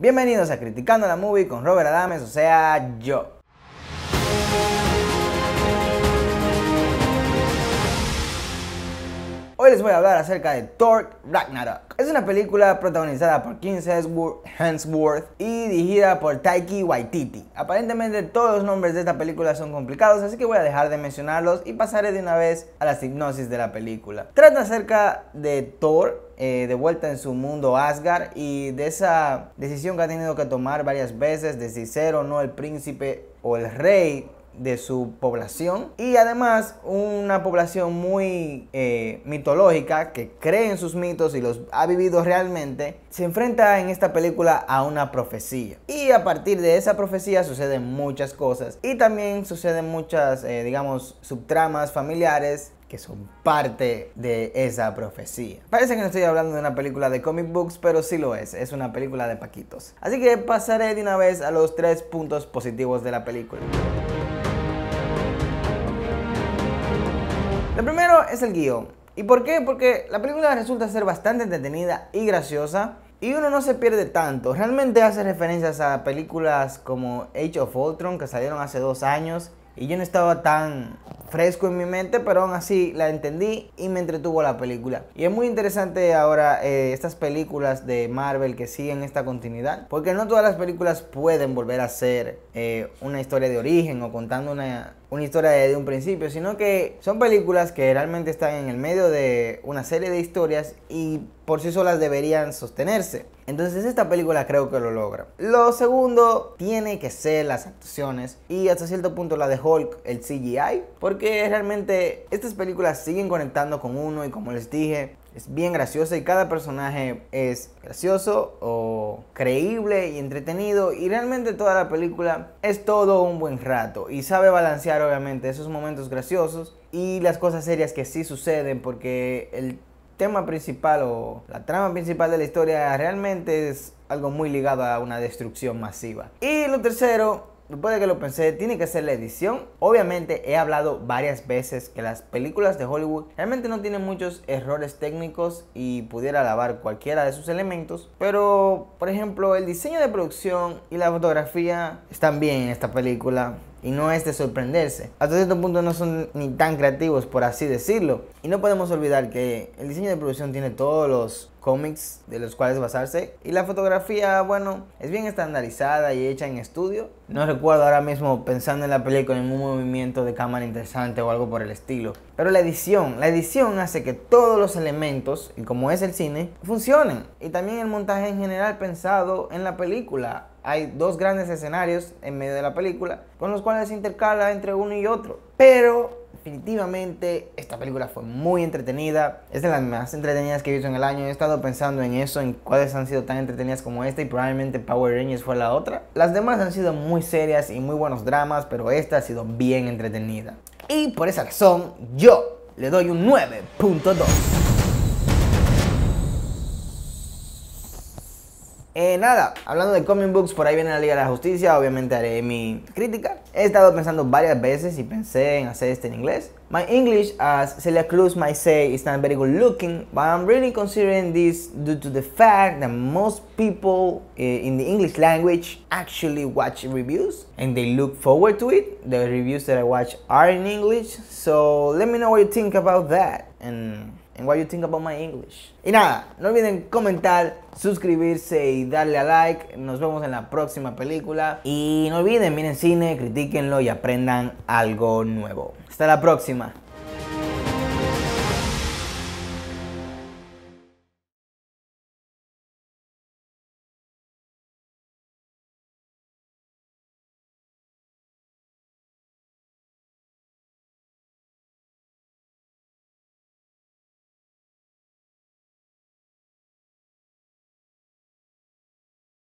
Bienvenidos a Criticando la Movie con Robert Adames, o sea, yo. les voy a hablar acerca de Thor Ragnarok. Es una película protagonizada por Kim Hemsworth y dirigida por Taiki Waititi. Aparentemente todos los nombres de esta película son complicados, así que voy a dejar de mencionarlos y pasaré de una vez a la hipnosis de la película. Trata acerca de Thor, eh, de vuelta en su mundo Asgard y de esa decisión que ha tenido que tomar varias veces de si ser o no el príncipe o el rey de su población y además una población muy eh, mitológica que cree en sus mitos y los ha vivido realmente, se enfrenta en esta película a una profecía. Y a partir de esa profecía suceden muchas cosas y también suceden muchas, eh, digamos, subtramas familiares que son parte de esa profecía. Parece que no estoy hablando de una película de comic books, pero sí lo es, es una película de Paquitos. Así que pasaré de una vez a los tres puntos positivos de la película. es el guión. ¿Y por qué? Porque la película resulta ser bastante entretenida y graciosa. Y uno no se pierde tanto. Realmente hace referencias a películas como Age of Ultron que salieron hace dos años. Y yo no estaba tan fresco en mi mente, pero aún así la entendí y me entretuvo la película. Y es muy interesante ahora eh, estas películas de Marvel que siguen esta continuidad, porque no todas las películas pueden volver a ser eh, una historia de origen o contando una, una historia de un principio, sino que son películas que realmente están en el medio de una serie de historias y por sí solas deberían sostenerse. Entonces esta película creo que lo logra. Lo segundo tiene que ser las actuaciones y hasta cierto punto la de Hulk, el CGI, porque realmente estas películas siguen conectando con uno y como les dije, es bien graciosa y cada personaje es gracioso o creíble y entretenido y realmente toda la película es todo un buen rato y sabe balancear obviamente esos momentos graciosos y las cosas serias que sí suceden porque el tema principal o la trama principal de la historia realmente es algo muy ligado a una destrucción masiva. Y lo tercero después de que lo pensé, tiene que ser la edición. Obviamente he hablado varias veces que las películas de Hollywood realmente no tienen muchos errores técnicos y pudiera lavar cualquiera de sus elementos, pero por ejemplo el diseño de producción y la fotografía están bien en esta película. Y no es de sorprenderse. Hasta cierto punto no son ni tan creativos, por así decirlo. Y no podemos olvidar que el diseño de producción tiene todos los cómics de los cuales basarse. Y la fotografía, bueno, es bien estandarizada y hecha en estudio. No recuerdo ahora mismo pensando en la película en un movimiento de cámara interesante o algo por el estilo. Pero la edición, la edición hace que todos los elementos, y como es el cine, funcionen. Y también el montaje en general pensado en la película. Hay dos grandes escenarios en medio de la película con los cuales se intercala entre uno y otro. Pero definitivamente esta película fue muy entretenida. Es de las más entretenidas que he visto en el año. He estado pensando en eso, en cuáles han sido tan entretenidas como esta y probablemente Power Rangers fue la otra. Las demás han sido muy serias y muy buenos dramas, pero esta ha sido bien entretenida. Y por esa razón, yo le doy un 9.2. Eh, nada, hablando de comic books, por ahí viene la Liga de la Justicia, obviamente haré mi crítica. He estado pensando varias veces y pensé en hacer este en inglés. My English, as Celia Cruz might say, is not very good looking, but I'm really considering this due to the fact that most people eh, in the English language actually watch reviews and they look forward to it. The reviews that I watch are in English, so let me know what you think about that. And you think about my English. Y nada, no olviden comentar, suscribirse y darle a like. Nos vemos en la próxima película. Y no olviden, miren cine, critiquenlo y aprendan algo nuevo. Hasta la próxima.